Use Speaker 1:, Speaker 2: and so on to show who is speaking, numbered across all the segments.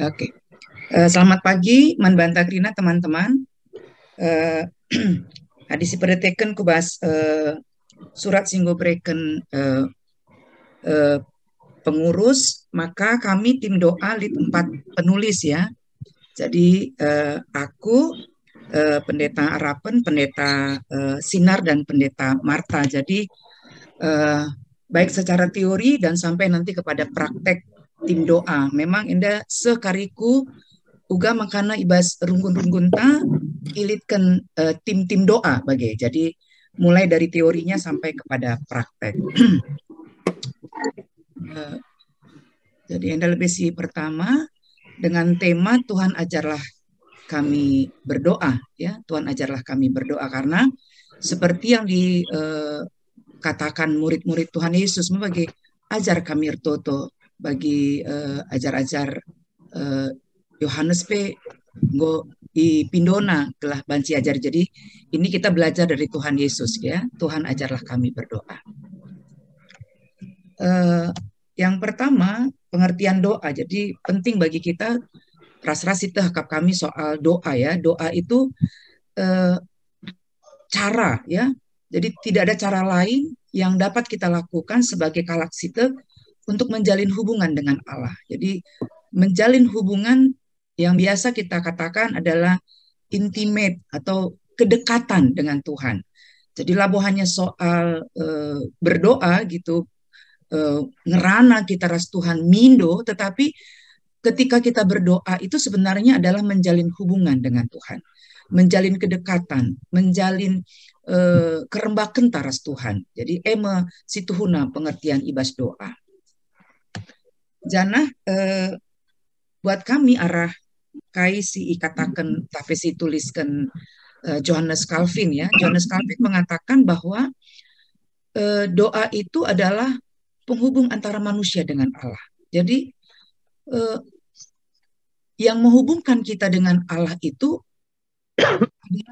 Speaker 1: Oke. Okay. Uh, eh, selamat pagi, Manbanta Grina, teman-teman. Uh, eh, hadis nah, diperhatikan kubas uh, eh, surat singgo breken uh, uh, pengurus, maka kami tim doa di tempat penulis ya. Jadi uh, aku, uh, pendeta Arapen, pendeta uh, Sinar, dan pendeta Marta. Jadi uh, baik secara teori dan sampai nanti kepada praktek tim doa. Memang inda sekariku uga makana ibas runggun-runggun ta ilitkan uh, eh, tim-tim doa bagai. Jadi mulai dari teorinya sampai kepada praktek. Eh, jadi anda lebih si pertama dengan tema Tuhan ajarlah kami berdoa ya Tuhan ajarlah kami berdoa karena seperti yang dikatakan eh, murid-murid Tuhan Yesus sebagai ajar kami toto bagi uh, ajar-ajar eh, Yohanes uh, P. Go i pindona telah banci ajar. Jadi ini kita belajar dari Tuhan Yesus ya. Tuhan ajarlah kami berdoa. Uh, yang pertama pengertian doa. Jadi penting bagi kita ras-ras itu hakap kami soal doa ya. Doa itu uh, cara ya. Jadi tidak ada cara lain yang dapat kita lakukan sebagai kalaksite untuk menjalin hubungan dengan Allah. Jadi menjalin hubungan yang biasa kita katakan adalah intimate atau kedekatan dengan Tuhan. Jadi labuhannya soal e, berdoa gitu, e, ngerana kita ras Tuhan mindo, tetapi ketika kita berdoa itu sebenarnya adalah menjalin hubungan dengan Tuhan, menjalin kedekatan, menjalin e, eh, kerembakan taras Tuhan. Jadi ema situhuna pengertian ibas doa jana eh, buat kami arah kai si katakan tapi si tuliskan eh, Johannes Calvin ya Johannes Calvin mengatakan bahwa eh, doa itu adalah penghubung antara manusia dengan Allah jadi eh, yang menghubungkan kita dengan Allah itu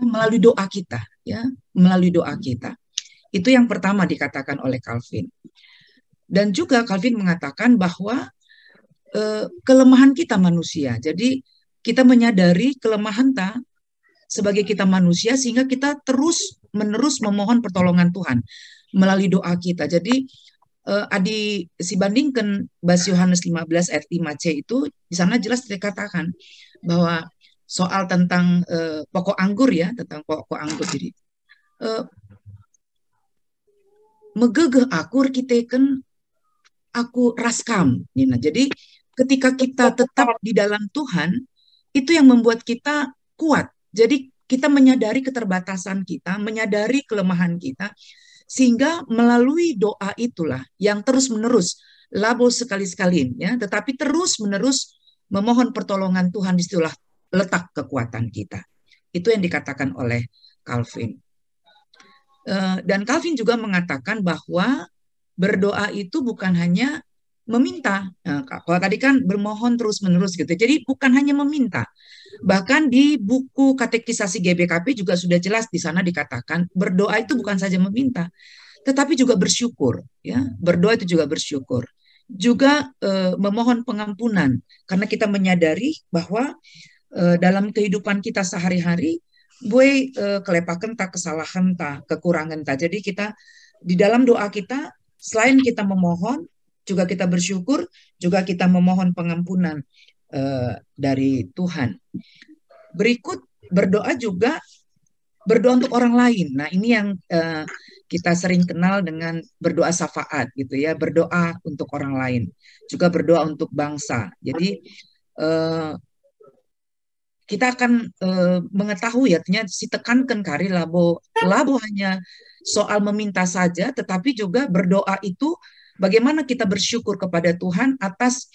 Speaker 1: melalui doa kita ya melalui doa kita itu yang pertama dikatakan oleh Calvin dan juga Calvin mengatakan bahwa Eh, kelemahan kita manusia. Jadi kita menyadari kelemahan ta sebagai kita manusia sehingga kita terus menerus memohon pertolongan Tuhan melalui doa kita. Jadi uh, adi si bandingkan Bas Yohanes 15 ayat 5c itu di sana jelas dikatakan bahwa soal tentang uh, pokok anggur ya, tentang pokok anggur jadi uh, megegeh akur kita kan aku raskam Nah Jadi ketika kita tetap di dalam Tuhan, itu yang membuat kita kuat. Jadi kita menyadari keterbatasan kita, menyadari kelemahan kita, sehingga melalui doa itulah yang terus-menerus labo sekali-sekali ya, tetapi terus-menerus memohon pertolongan Tuhan disitulah letak kekuatan kita. Itu yang dikatakan oleh Calvin. Eh, dan Calvin juga mengatakan bahwa berdoa itu bukan hanya meminta. Nah, kalau tadi kan bermohon terus-menerus gitu. Jadi bukan hanya meminta. Bahkan di buku katekisasi GBKP juga sudah jelas di sana dikatakan berdoa itu bukan saja meminta, tetapi juga bersyukur ya. Berdoa itu juga bersyukur. Juga eh, memohon pengampunan karena kita menyadari bahwa eh, dalam kehidupan kita sehari-hari gue eh, kelepakan tak kesalahan tak kekurangan tak. Jadi kita di dalam doa kita selain kita memohon, juga kita bersyukur, juga kita memohon pengampunan uh, dari Tuhan. Berikut berdoa juga berdoa untuk orang lain. Nah, ini yang uh, kita sering kenal dengan berdoa syafaat gitu ya, berdoa untuk orang lain, juga berdoa untuk bangsa. Jadi uh, kita akan uh, mengetahui ya, artinya si tekankan kari labo labo hanya soal meminta saja, tetapi juga berdoa itu Bagaimana kita bersyukur kepada Tuhan atas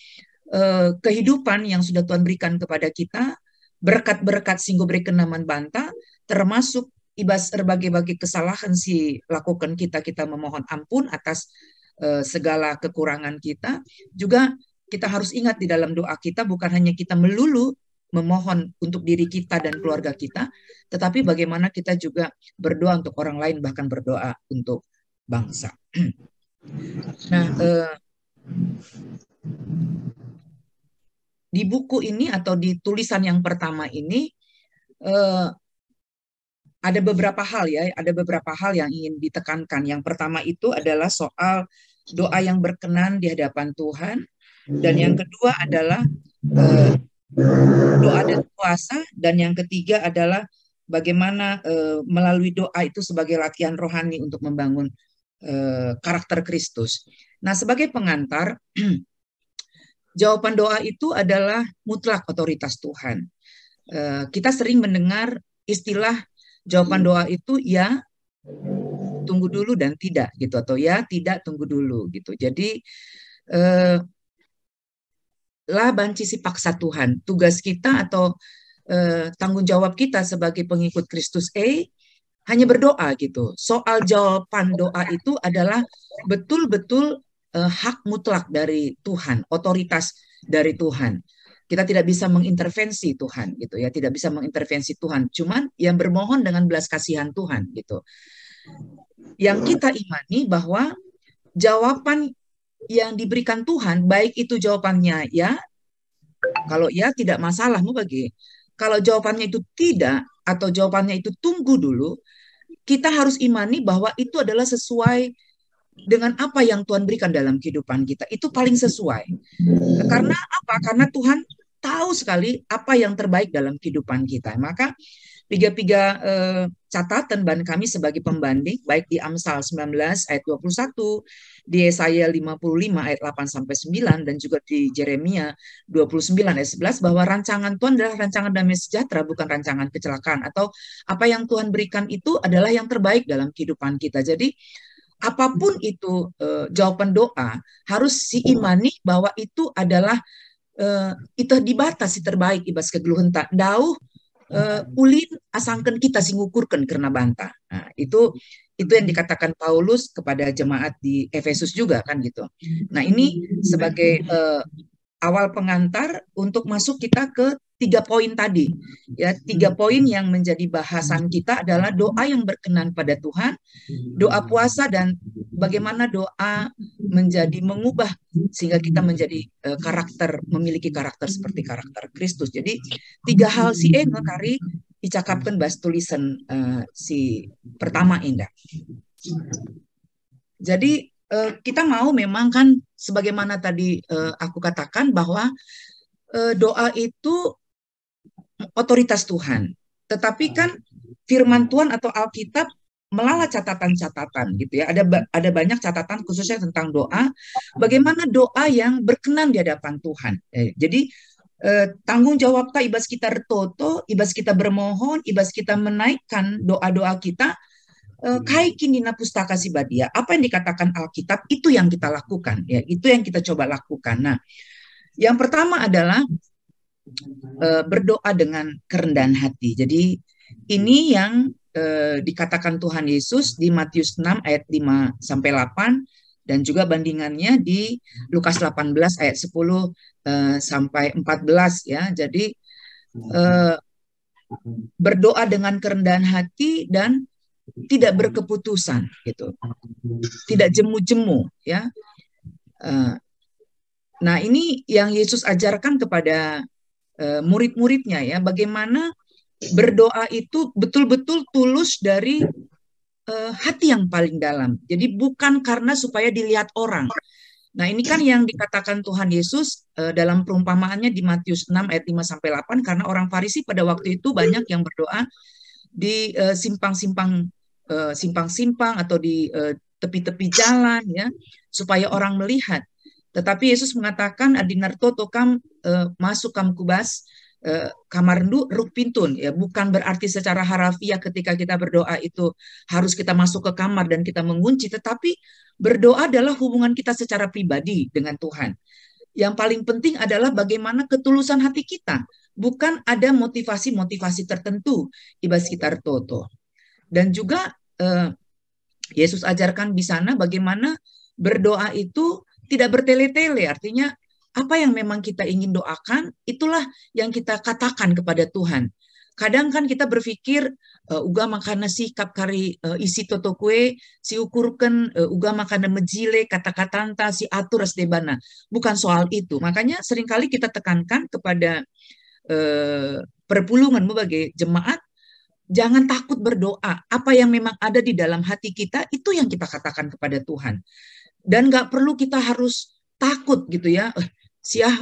Speaker 1: eh, kehidupan yang sudah Tuhan berikan kepada kita, berkat-berkat singgo beri kenaman banta, termasuk ibas berbagai-bagai kesalahan si lakukan kita kita memohon ampun atas eh, segala kekurangan kita. Juga kita harus ingat di dalam doa kita bukan hanya kita melulu memohon untuk diri kita dan keluarga kita, tetapi bagaimana kita juga berdoa untuk orang lain, bahkan berdoa untuk bangsa. Nah, eh, di buku ini atau di tulisan yang pertama ini eh, ada beberapa hal ya, ada beberapa hal yang ingin ditekankan. Yang pertama itu adalah soal doa yang berkenan di hadapan Tuhan, dan yang kedua adalah eh, doa dan puasa, dan yang ketiga adalah bagaimana eh, melalui doa itu sebagai latihan rohani untuk membangun Eh, karakter Kristus. Nah, sebagai pengantar, jawaban doa itu adalah mutlak otoritas Tuhan. Eh, kita sering mendengar istilah jawaban doa itu ya tunggu dulu dan tidak gitu atau ya tidak tunggu dulu gitu. Jadi eh, lah banci si paksa Tuhan. Tugas kita atau eh, tanggung jawab kita sebagai pengikut Kristus eh hanya berdoa gitu. Soal jawaban doa itu adalah betul-betul uh, hak mutlak dari Tuhan, otoritas dari Tuhan. Kita tidak bisa mengintervensi Tuhan gitu ya, tidak bisa mengintervensi Tuhan. Cuman yang bermohon dengan belas kasihan Tuhan gitu. Yang kita imani bahwa jawaban yang diberikan Tuhan, baik itu jawabannya ya, kalau ya tidak masalah mau bagi. Kalau jawabannya itu tidak, atau jawabannya itu tunggu dulu, kita harus imani bahwa itu adalah sesuai dengan apa yang Tuhan berikan dalam kehidupan kita. Itu paling sesuai. Karena apa? Karena Tuhan tahu sekali apa yang terbaik dalam kehidupan kita. Maka tiga-tiga eh, catatan bahan kami sebagai pembanding baik di Amsal 19 ayat 21, di Yesaya 55 ayat 8 sampai 9 dan juga di Jeremia 29 ayat 11 bahwa rancangan Tuhan adalah rancangan damai sejahtera bukan rancangan kecelakaan atau apa yang Tuhan berikan itu adalah yang terbaik dalam kehidupan kita. Jadi apapun itu eh, jawaban doa harus si imani bahwa itu adalah eh, itu dibatasi terbaik ibas kegeluhan tak Dauh uh, ulin asangkan kita singukurkan karena banta. Nah, itu itu yang dikatakan Paulus kepada jemaat di Efesus juga kan gitu. Nah ini sebagai uh, awal pengantar untuk masuk kita ke tiga poin tadi. Ya, tiga poin yang menjadi bahasan kita adalah doa yang berkenan pada Tuhan, doa puasa dan bagaimana doa menjadi mengubah sehingga kita menjadi uh, karakter memiliki karakter seperti karakter Kristus. Jadi tiga hal si Engel kari dicakapkan bahas tulisan uh, e, si pertama Indah. Jadi uh, kita mau memang kan sebagaimana tadi uh, aku katakan bahwa uh, doa itu otoritas Tuhan. Tetapi kan firman Tuhan atau Alkitab melala catatan-catatan gitu ya. Ada ada banyak catatan khususnya tentang doa, bagaimana doa yang berkenan di hadapan Tuhan. Eh, jadi eh, tanggung jawab kita ibas kita retoto, ibas kita bermohon, ibas kita menaikkan doa-doa kita kai eh, hmm. kaikinina pustaka sibadia apa yang dikatakan Alkitab itu yang kita lakukan ya itu yang kita coba lakukan nah yang pertama adalah uh, berdoa dengan kerendahan hati jadi ini yang uh, dikatakan Tuhan Yesus di Matius 6 ayat 5 sampai 8 dan juga bandingannya di Lukas 18 ayat 10 uh, sampai 14 ya jadi hmm. berdoa dengan kerendahan hati dan tidak berkeputusan gitu tidak jemu-jemu ya eh, nah ini yang Yesus ajarkan kepada eh, murid-muridnya ya bagaimana berdoa itu betul-betul tulus dari eh, hati yang paling dalam jadi bukan karena supaya dilihat orang Nah, ini kan yang dikatakan Tuhan Yesus uh, dalam perumpamaannya di Matius 6 ayat 5 sampai 8 karena orang Farisi pada waktu itu banyak yang berdoa di uh, simpang-simpang Eh, simpang-simpang atau di eh, tepi-tepi jalan ya supaya orang melihat. Tetapi Yesus mengatakan adinar kam uh, masuk kam kubas kamar ruk pintun ya bukan berarti secara harafiah ketika kita berdoa itu harus kita masuk ke kamar dan kita mengunci tetapi berdoa adalah hubungan kita secara pribadi dengan Tuhan. Yang paling penting adalah bagaimana ketulusan hati kita, bukan ada motivasi-motivasi tertentu ibas kita toto. Dan juga eh, Yesus ajarkan di sana bagaimana berdoa itu tidak bertele-tele, artinya apa yang memang kita ingin doakan, itulah yang kita katakan kepada Tuhan. Kadang kan kita berpikir, eh, uga makana kari uh, isi toto kue, si ukurken, eh, uga makana mejile, kata-katanta, si atur debana. Bukan soal itu. Makanya seringkali kita tekankan kepada uh, perpulungan sebagai jemaat, Jangan takut berdoa. Apa yang memang ada di dalam hati kita itu yang kita katakan kepada Tuhan. Dan nggak perlu kita harus takut gitu ya. Eh, siah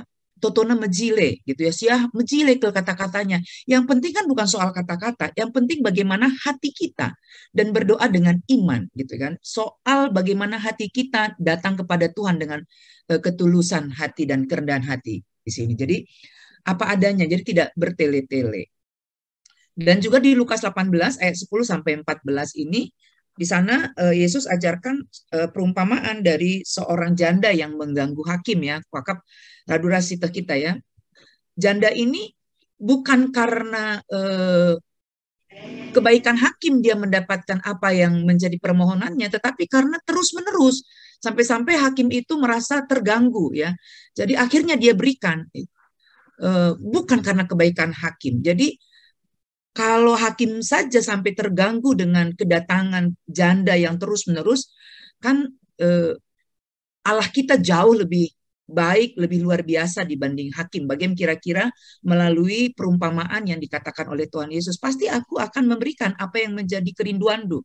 Speaker 1: totona mejile gitu ya siah mejile ke kata-katanya yang penting kan bukan soal kata-kata yang penting bagaimana hati kita dan berdoa dengan iman gitu kan soal bagaimana hati kita datang kepada Tuhan dengan uh, ketulusan hati dan kerendahan hati di sini jadi apa adanya jadi tidak bertele-tele dan juga di Lukas 18 ayat 10 sampai 14 ini di sana uh, Yesus ajarkan uh, perumpamaan dari seorang janda yang mengganggu hakim ya, radurasi radurasita kita ya. Janda ini bukan karena uh, kebaikan hakim dia mendapatkan apa yang menjadi permohonannya tetapi karena terus-menerus sampai-sampai hakim itu merasa terganggu ya. Jadi akhirnya dia berikan bukan karena kebaikan hakim. Jadi kalau hakim saja sampai terganggu dengan kedatangan janda yang terus-menerus, kan eh, Allah kita jauh lebih baik, lebih luar biasa dibanding hakim. Bagaimana kira-kira melalui perumpamaan yang dikatakan oleh Tuhan Yesus, pasti aku akan memberikan apa yang menjadi kerinduanmu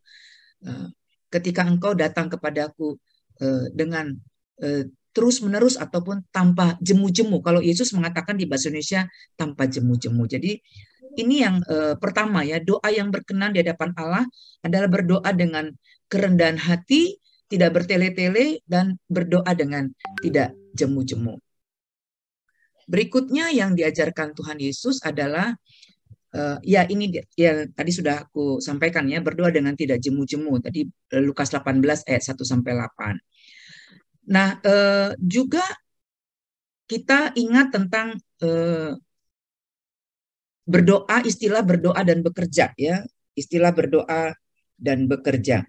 Speaker 1: eh, ketika engkau datang kepadaku eh, dengan eh, terus-menerus ataupun tanpa jemu-jemu. Kalau Yesus mengatakan di bahasa Indonesia tanpa jemu-jemu. Jadi ini yang uh, pertama ya, doa yang berkenan di hadapan Allah adalah berdoa dengan kerendahan hati, tidak bertele-tele dan berdoa dengan tidak jemu-jemu. Berikutnya yang diajarkan Tuhan Yesus adalah uh, ya ini yang tadi sudah aku sampaikan ya berdoa dengan tidak jemu-jemu tadi eh, Lukas 18 ayat 1 sampai 8. Nah, uh, juga kita ingat tentang uh, berdoa istilah berdoa dan bekerja ya istilah berdoa dan bekerja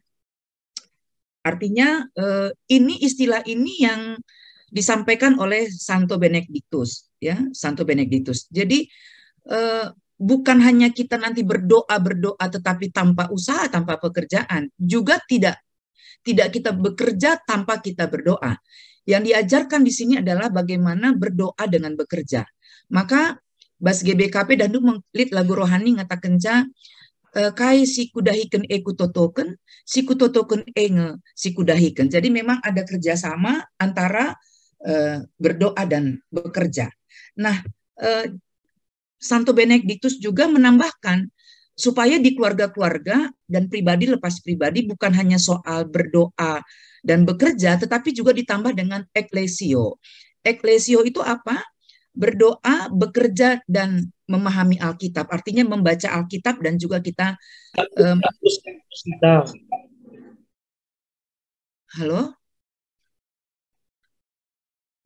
Speaker 1: artinya eh, ini istilah ini yang disampaikan oleh Santo Benediktus ya Santo Benediktus jadi eh, bukan hanya kita nanti berdoa berdoa tetapi tanpa usaha tanpa pekerjaan juga tidak tidak kita bekerja tanpa kita berdoa yang diajarkan di sini adalah bagaimana berdoa dengan bekerja maka Bas GBKP dan dandu mengklit lagu rohani ngata kenca e, kai si kudahiken eku totoken si kutotoken enge e si kudahiken. Jadi memang ada kerjasama antara e, berdoa dan bekerja. Nah, uh, Santo Benediktus juga menambahkan supaya di keluarga-keluarga dan pribadi lepas pribadi bukan hanya soal berdoa dan bekerja, tetapi juga ditambah dengan eklesio. Eklesio itu apa? berdoa, bekerja dan memahami Alkitab. Artinya membaca Alkitab dan juga kita um, Halo?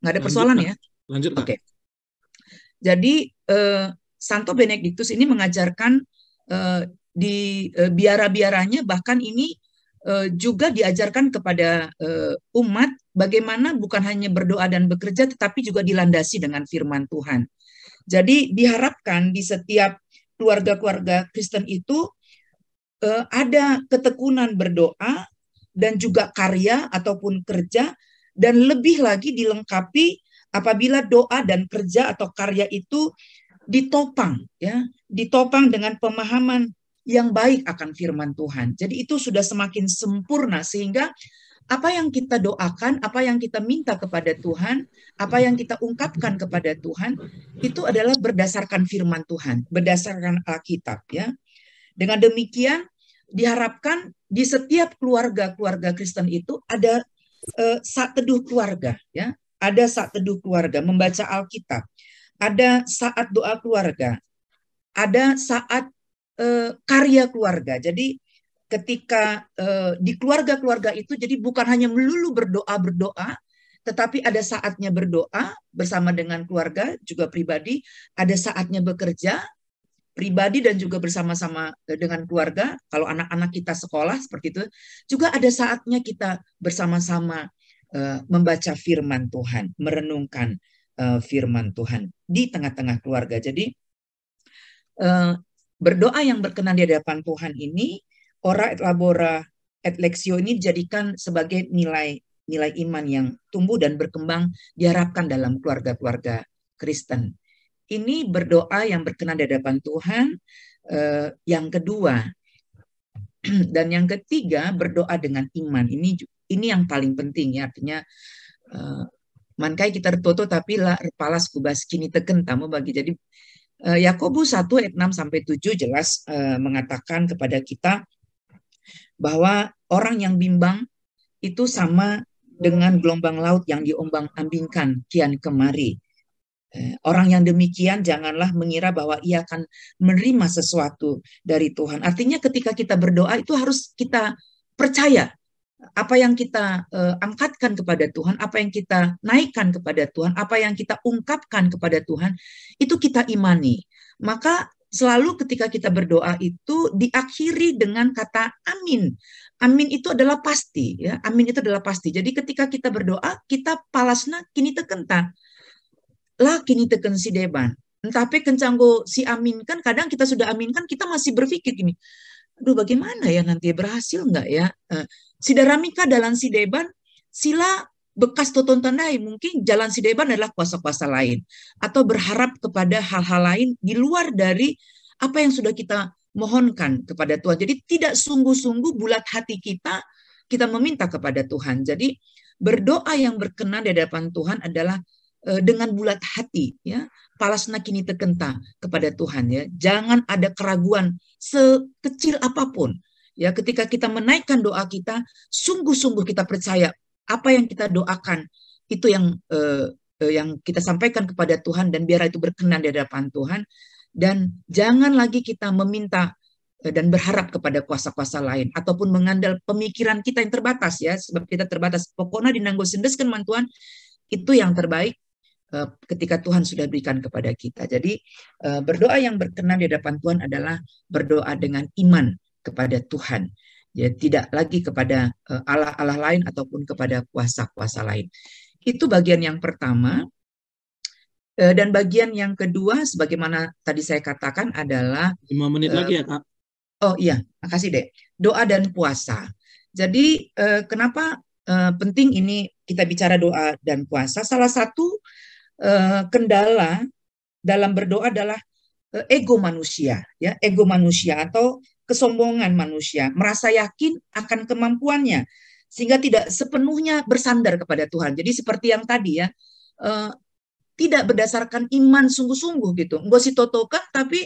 Speaker 1: Nggak ada persoalan lanjut, ya? Lanjut. Oke. Okay. Jadi uh, Santo Benediktus ini mengajarkan uh, di uh, biara-biaranya bahkan ini Eh, juga diajarkan kepada eh, umat bagaimana bukan hanya berdoa dan bekerja tetapi juga dilandasi dengan firman Tuhan. Jadi diharapkan di setiap keluarga-keluarga Kristen itu eh, ada ketekunan berdoa dan juga karya ataupun kerja dan lebih lagi dilengkapi apabila doa dan kerja atau karya itu ditopang ya ditopang dengan pemahaman yang baik akan firman Tuhan. Jadi itu sudah semakin sempurna sehingga apa yang kita doakan, apa yang kita minta kepada Tuhan, apa yang kita ungkapkan kepada Tuhan itu adalah berdasarkan firman Tuhan, berdasarkan Alkitab ya. Dengan demikian diharapkan di setiap keluarga-keluarga Kristen itu ada eh, saat teduh keluarga ya, ada saat teduh keluarga membaca Alkitab, ada saat doa keluarga, ada saat eh, karya keluarga. Jadi ketika eh, di keluarga-keluarga itu jadi bukan hanya melulu berdoa-berdoa, tetapi ada saatnya berdoa bersama dengan keluarga juga pribadi, ada saatnya bekerja pribadi dan juga bersama-sama eh, dengan keluarga. Kalau anak-anak kita sekolah seperti itu, juga ada saatnya kita bersama-sama uh, membaca firman Tuhan, merenungkan uh, firman Tuhan di tengah-tengah keluarga. Jadi uh, berdoa yang berkenan di hadapan Tuhan ini ora et labora et lexio ini dijadikan sebagai nilai nilai iman yang tumbuh dan berkembang diharapkan dalam keluarga-keluarga Kristen. Ini berdoa yang berkenan di hadapan Tuhan. Eh, yang kedua dan yang ketiga berdoa dengan iman. Ini ini yang paling penting ya artinya eh, mankai kita tertoto tapi la kepala kubas kini teken tamu bagi jadi Eh, Yakobus 1 ayat 6 sampai 7 jelas eh, mengatakan kepada kita bahwa orang yang bimbang itu sama dengan gelombang laut yang diombang-ambingkan kian kemari. Eh, orang yang demikian janganlah mengira bahwa ia akan menerima sesuatu dari Tuhan. Artinya ketika kita berdoa itu harus kita percaya apa yang kita uh, angkatkan kepada Tuhan, apa yang kita naikkan kepada Tuhan, apa yang kita ungkapkan kepada Tuhan, itu kita imani. Maka selalu ketika kita berdoa itu diakhiri dengan kata amin. Amin itu adalah pasti ya, amin itu adalah pasti. Jadi ketika kita berdoa, kita palasna kini tekenta. Lah kini teken si deban. Tapi kencanggo si amin kan kadang kita sudah aminkan kita masih berpikir gini aduh bagaimana ya nanti berhasil nggak ya? Uh, eh, Sidaramika dalam si Deban, sila bekas Toton Tandai mungkin jalan si Deban adalah kuasa-kuasa lain atau berharap kepada hal-hal lain di luar dari apa yang sudah kita mohonkan kepada Tuhan. Jadi tidak sungguh-sungguh bulat hati kita kita meminta kepada Tuhan. Jadi berdoa yang berkenan di hadapan Tuhan adalah Eh, dengan bulat hati ya palasna kini tekenta kepada Tuhan ya jangan ada keraguan sekecil apapun ya ketika kita menaikkan doa kita sungguh-sungguh kita percaya apa yang kita doakan itu yang eh, eh yang kita sampaikan kepada Tuhan dan biar itu berkenan di hadapan Tuhan dan jangan lagi kita meminta eh, dan berharap kepada kuasa-kuasa lain ataupun mengandal pemikiran kita yang terbatas ya sebab kita terbatas pokoknya dinanggo sendeskan mantuan itu yang terbaik Eh, ketika Tuhan sudah berikan kepada kita. Jadi eh, berdoa yang berkenan di hadapan Tuhan adalah berdoa dengan iman kepada Tuhan. Ya, tidak lagi kepada eh, Allah-Allah lain ataupun kepada kuasa-kuasa lain. Itu bagian yang pertama. Dan bagian yang kedua, sebagaimana tadi saya katakan adalah... Lima menit lagi ya, Kak. Oh iya, makasih deh. Doa dan puasa. Jadi kenapa penting ini kita bicara doa dan puasa? Salah satu Eh, kendala dalam berdoa adalah eh, ego manusia, ya, ego manusia atau kesombongan manusia, merasa yakin akan kemampuannya sehingga tidak sepenuhnya bersandar kepada Tuhan. Jadi seperti yang tadi ya, uh, tidak berdasarkan iman sungguh-sungguh gitu. Enggak si totokan tapi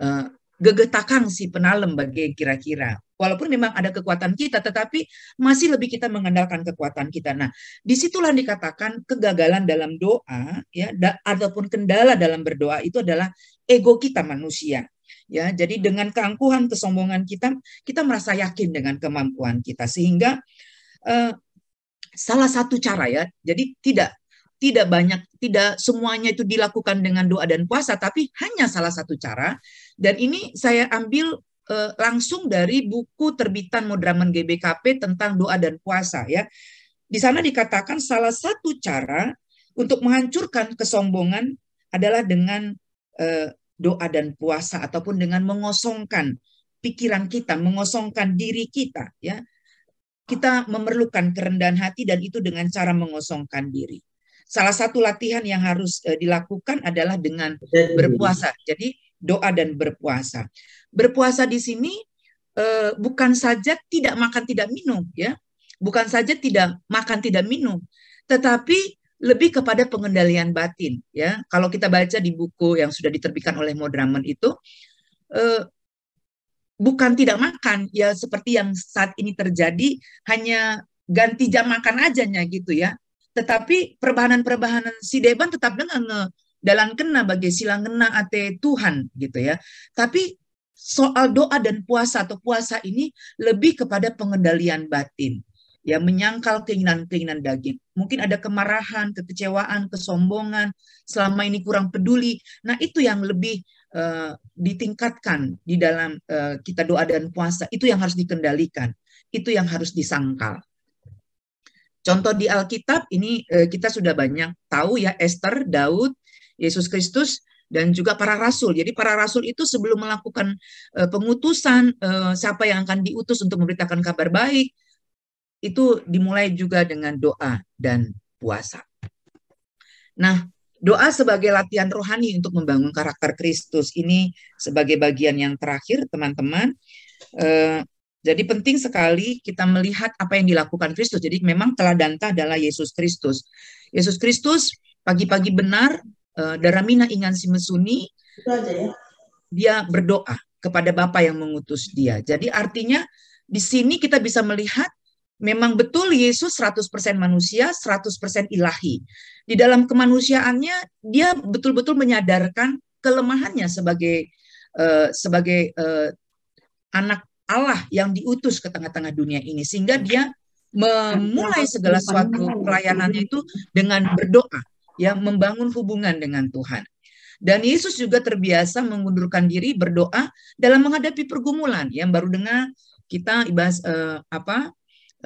Speaker 1: uh, gegetakan si penalem bagi kira-kira. Walaupun memang ada kekuatan kita, tetapi masih lebih kita mengandalkan kekuatan kita. Nah, disitulah dikatakan kegagalan dalam doa, ya, da, ataupun kendala dalam berdoa itu adalah ego kita manusia. Ya, jadi dengan keangkuhan, kesombongan kita, kita merasa yakin dengan kemampuan kita, sehingga eh, salah satu cara ya, jadi tidak tidak banyak tidak semuanya itu dilakukan dengan doa dan puasa tapi hanya salah satu cara dan ini saya ambil eh, langsung dari buku terbitan Modraman GBKP tentang doa dan puasa ya. Di sana dikatakan salah satu cara untuk menghancurkan kesombongan adalah dengan eh, doa dan puasa ataupun dengan mengosongkan pikiran kita, mengosongkan diri kita ya. Kita memerlukan kerendahan hati dan itu dengan cara mengosongkan diri. Salah satu latihan yang harus eh, dilakukan adalah dengan berpuasa. Jadi doa dan berpuasa. Berpuasa di sini eh, bukan saja tidak makan tidak minum ya, bukan saja tidak makan tidak minum, tetapi lebih kepada pengendalian batin ya. Kalau kita baca di buku yang sudah diterbitkan oleh Modraman itu eh, bukan tidak makan ya seperti yang saat ini terjadi hanya ganti jam makan nya gitu ya. Tetapi perbahanan-perbahanan si Deban tetap dengan dalam kena bagi silang kena ate Tuhan gitu ya. Tapi soal doa dan puasa atau puasa ini lebih kepada pengendalian batin ya menyangkal keinginan-keinginan daging. Mungkin ada kemarahan, kekecewaan, kesombongan, selama ini kurang peduli. Nah, itu yang lebih uh, ditingkatkan di dalam uh, kita doa dan puasa. Itu yang harus dikendalikan. Itu yang harus disangkal. Contoh di Alkitab ini uh, kita sudah banyak tahu ya Esther, Daud, Yesus Kristus dan juga para rasul. Jadi para rasul itu sebelum melakukan uh, pengutusan uh, siapa yang akan diutus untuk memberitakan kabar baik itu dimulai juga dengan doa dan puasa. Nah, doa sebagai latihan rohani untuk membangun karakter Kristus ini sebagai bagian yang terakhir, teman-teman. Uh, jadi penting sekali kita melihat apa yang dilakukan Kristus. Jadi memang teladan adalah Yesus Kristus. Yesus Kristus pagi-pagi benar uh, Daramina itu Mesuni ya. dia berdoa kepada Bapa yang mengutus dia. Jadi artinya di sini kita bisa melihat memang betul Yesus 100% manusia, 100% ilahi. Di dalam kemanusiaannya dia betul-betul menyadarkan kelemahannya sebagai uh, sebagai uh, anak Allah yang diutus ke tengah-tengah dunia ini sehingga dia memulai segala suatu pelayanannya itu dengan berdoa ya membangun hubungan dengan Tuhan. Dan Yesus juga terbiasa mengundurkan diri berdoa dalam menghadapi pergumulan yang baru dengar kita ibas eh, apa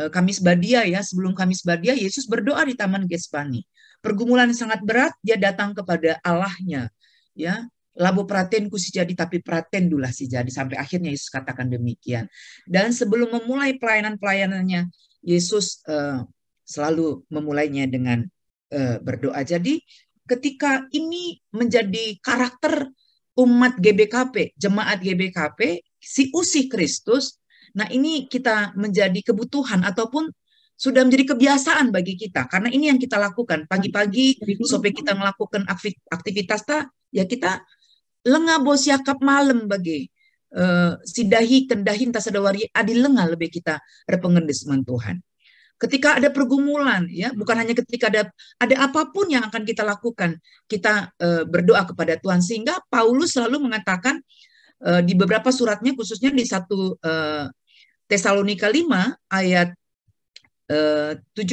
Speaker 1: eh, Kamis Badia ya sebelum Kamis Badia Yesus berdoa di Taman Getsemani. Pergumulan sangat berat dia datang kepada Allahnya ya labu praten ku si jadi tapi praten dulu si jadi sampai akhirnya Yesus katakan demikian. Dan sebelum memulai pelayanan-pelayanannya Yesus eh, selalu memulainya dengan Eh, berdoa. Jadi ketika ini menjadi karakter umat GBKP, jemaat GBKP, si usi Kristus, nah ini kita menjadi kebutuhan ataupun sudah menjadi kebiasaan bagi kita karena ini yang kita lakukan pagi-pagi sampai kita melakukan aktivitas ta ya kita lengah bos yakap malam bagi uh, eh, sidahi kendahin tasadawari adi lengah lebih kita repengendisman Tuhan ketika ada pergumulan ya hmm. bukan hanya ketika ada ada apapun yang akan kita lakukan kita e, berdoa kepada Tuhan sehingga Paulus selalu mengatakan e, di beberapa suratnya khususnya di satu e, Tesalonika 5 ayat e, 17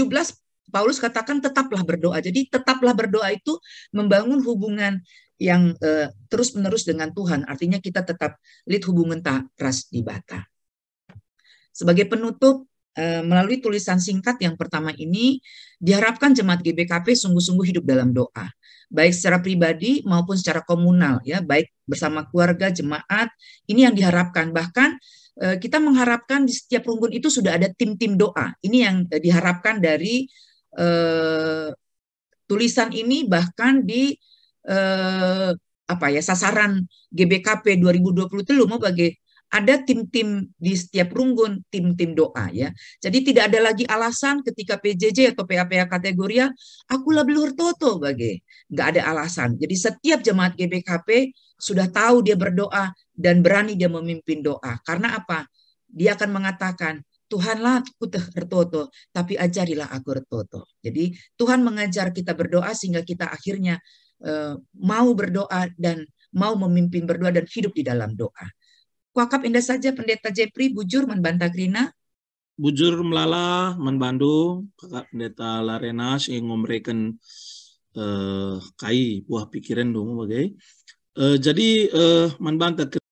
Speaker 1: Paulus katakan tetaplah berdoa. Jadi tetaplah berdoa itu membangun hubungan yang e, terus-menerus dengan Tuhan. Artinya kita tetap lihat hubungan tak ras di bata. Sebagai penutup, Eh, melalui tulisan singkat yang pertama ini diharapkan jemaat GBKP sungguh-sungguh hidup dalam doa baik secara pribadi maupun secara komunal ya baik bersama keluarga jemaat ini yang diharapkan bahkan eh, kita mengharapkan di setiap rumpun itu sudah ada tim-tim doa ini yang eh, diharapkan dari eh, tulisan ini bahkan di eh, apa ya sasaran GBKP 2020 itu mau bagi ada tim-tim di setiap runggun, tim-tim doa ya. Jadi tidak ada lagi alasan ketika PJJ atau PAPA ya, aku belur toto bagi. Nggak ada alasan. Jadi setiap jemaat GBKP sudah tahu dia berdoa dan berani dia memimpin doa. Karena apa? Dia akan mengatakan, Tuhanlah aku tertoto, tapi ajarilah aku tertoto. Jadi Tuhan mengajar kita berdoa sehingga kita akhirnya uh, mau berdoa dan mau memimpin berdoa dan hidup di dalam doa. Kuakap indah saja pendeta Jepri bujur membantah Grina. Bujur melala menbandu kakak pendeta Larena yang memberikan uh, eh, kai buah pikiran dong bagai. Uh, eh, jadi uh, membantah